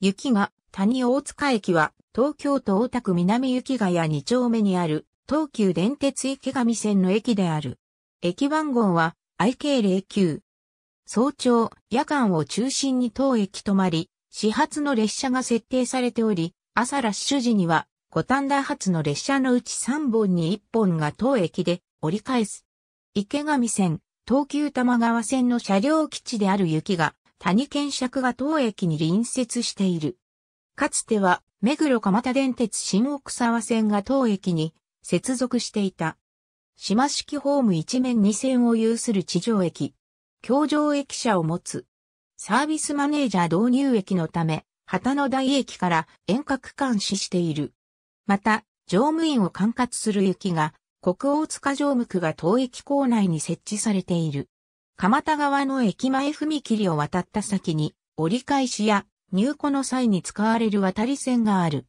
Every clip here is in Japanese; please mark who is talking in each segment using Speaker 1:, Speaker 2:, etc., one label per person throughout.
Speaker 1: 雪が谷大塚駅は東京都大田区南雪ヶ谷2丁目にある東急電鉄池上線の駅である。駅番号は IK09。早朝、夜間を中心に当駅止まり、始発の列車が設定されており、朝ラッシュ時には五反田発の列車のうち3本に1本が当駅で折り返す。池上線、東急玉川線の車両基地である雪が谷検釈が当駅に隣接している。かつては、目黒蒲田電鉄新奥沢線が当駅に接続していた。島式ホーム一面二線を有する地上駅。橋上駅舎を持つ。サービスマネージャー導入駅のため、旗の台駅から遠隔監視している。また、乗務員を管轄する駅が、国王塚乗務区が当駅構内に設置されている。蒲田川の駅前踏切を渡った先に、折り返しや入庫の際に使われる渡り線がある。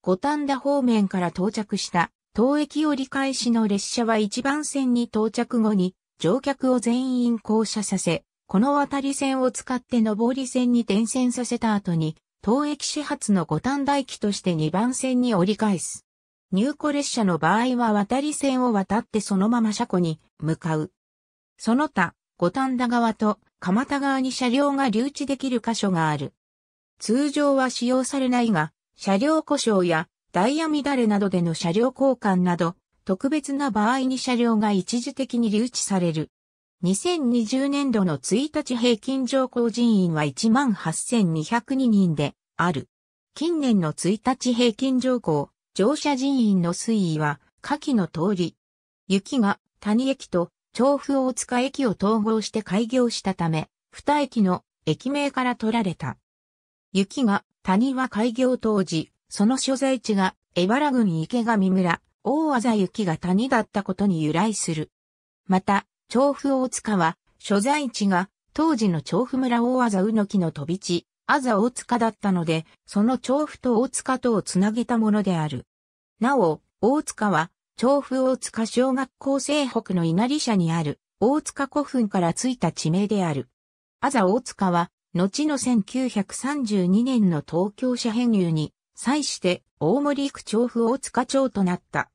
Speaker 1: 五反田方面から到着した当駅折り返しの列車は一番線に到着後に乗客を全員降車させ、この渡り線を使って上り線に転線させた後に、当駅始発の五反田駅として二番線に折り返す。入庫列車の場合は渡り線を渡ってそのまま車庫に向かう。その他、五反田側と蒲田側に車両が留置できる箇所がある。通常は使用されないが、車両故障やダイヤ乱れなどでの車両交換など、特別な場合に車両が一時的に留置される。2020年度の1日平均乗降人員は18,202人である。近年の1日平均乗降、乗車人員の推移は下記の通り。雪が谷駅と調布大塚駅を統合して開業したため、二駅の駅名から取られた。雪が谷は開業当時、その所在地が江原郡池上村、大和雪が谷だったことに由来する。また、調布大塚は、所在地が当時の調布村大和うのきの飛び地、あざ大塚だったので、その調布と大塚とをつなげたものである。なお、大塚は調布大塚小学校西北の稲荷社にある、大塚古墳からついた地名である。あざ大塚は、後の1932年の東京社編入に、際して大森区調布大塚町となった。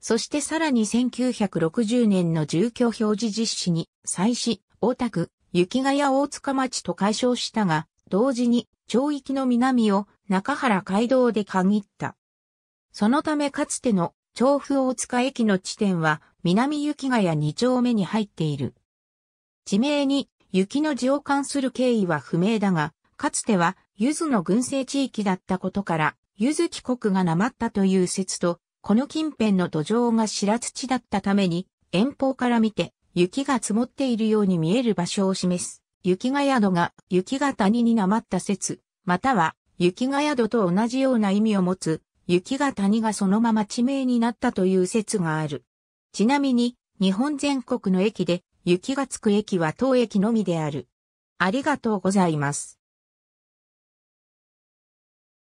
Speaker 1: そしてさらに1960年の住居表示実施に、際し、大田区、雪ヶ谷大塚町と解消したが、同時に、町域の南を中原街道で限った。そのためかつての調布大塚駅の地点は南雪ヶ谷2丁目に入っている。地名に雪の字を関する経緯は不明だが、かつてはゆずの群生地域だったことから、ゆず帰国がなまったという説と、この近辺の土壌が白土だったために、遠方から見て雪が積もっているように見える場所を示す。雪が宿が雪が谷になまった説、または雪が宿と同じような意味を持つ雪が谷がそのまま地名になったという説がある。ちなみに、日本全国の駅で、雪がつく駅は当駅のみである。ありがとうございます。